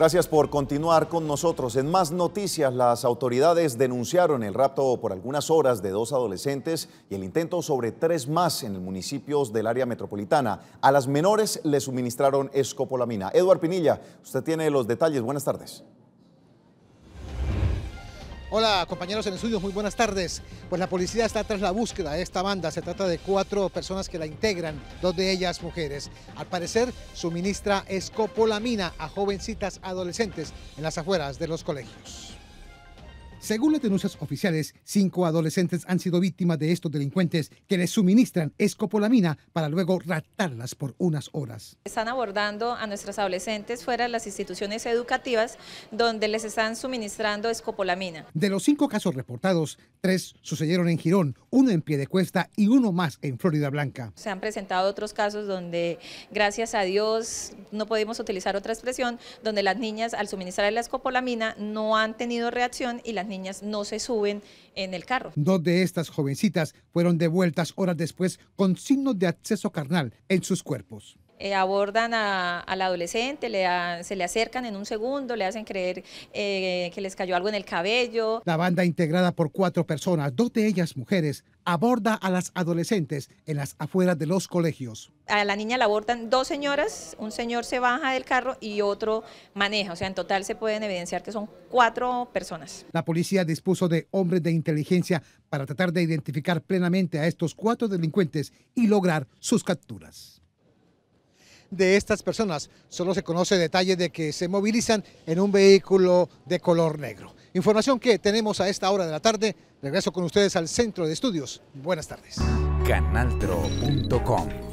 Gracias por continuar con nosotros. En más noticias, las autoridades denunciaron el rapto por algunas horas de dos adolescentes y el intento sobre tres más en municipios del área metropolitana. A las menores le suministraron escopolamina. Eduard Pinilla, usted tiene los detalles. Buenas tardes. Hola compañeros en estudio, muy buenas tardes. Pues la policía está tras la búsqueda de esta banda. Se trata de cuatro personas que la integran, dos de ellas mujeres. Al parecer suministra escopolamina a jovencitas adolescentes en las afueras de los colegios. Según las denuncias oficiales, cinco adolescentes han sido víctimas de estos delincuentes que les suministran escopolamina para luego raptarlas por unas horas. Están abordando a nuestros adolescentes fuera de las instituciones educativas donde les están suministrando escopolamina. De los cinco casos reportados, tres sucedieron en Girón, uno en Piedecuesta y uno más en Florida Blanca. Se han presentado otros casos donde, gracias a Dios, no podemos utilizar otra expresión, donde las niñas al suministrar la escopolamina no han tenido reacción y las niñas no se suben en el carro. Dos de estas jovencitas fueron devueltas horas después con signos de acceso carnal en sus cuerpos. Eh, abordan a, al adolescente, se le acercan en un segundo, le hacen creer eh, que les cayó algo en el cabello. La banda integrada por cuatro personas, dos de ellas mujeres, aborda a las adolescentes en las afueras de los colegios. A la niña la abordan dos señoras, un señor se baja del carro y otro maneja, o sea, en total se pueden evidenciar que son cuatro personas. La policía dispuso de hombres de inteligencia para tratar de identificar plenamente a estos cuatro delincuentes y lograr sus capturas de estas personas. Solo se conoce detalle de que se movilizan en un vehículo de color negro. Información que tenemos a esta hora de la tarde. Regreso con ustedes al centro de estudios. Buenas tardes. Canaltro.com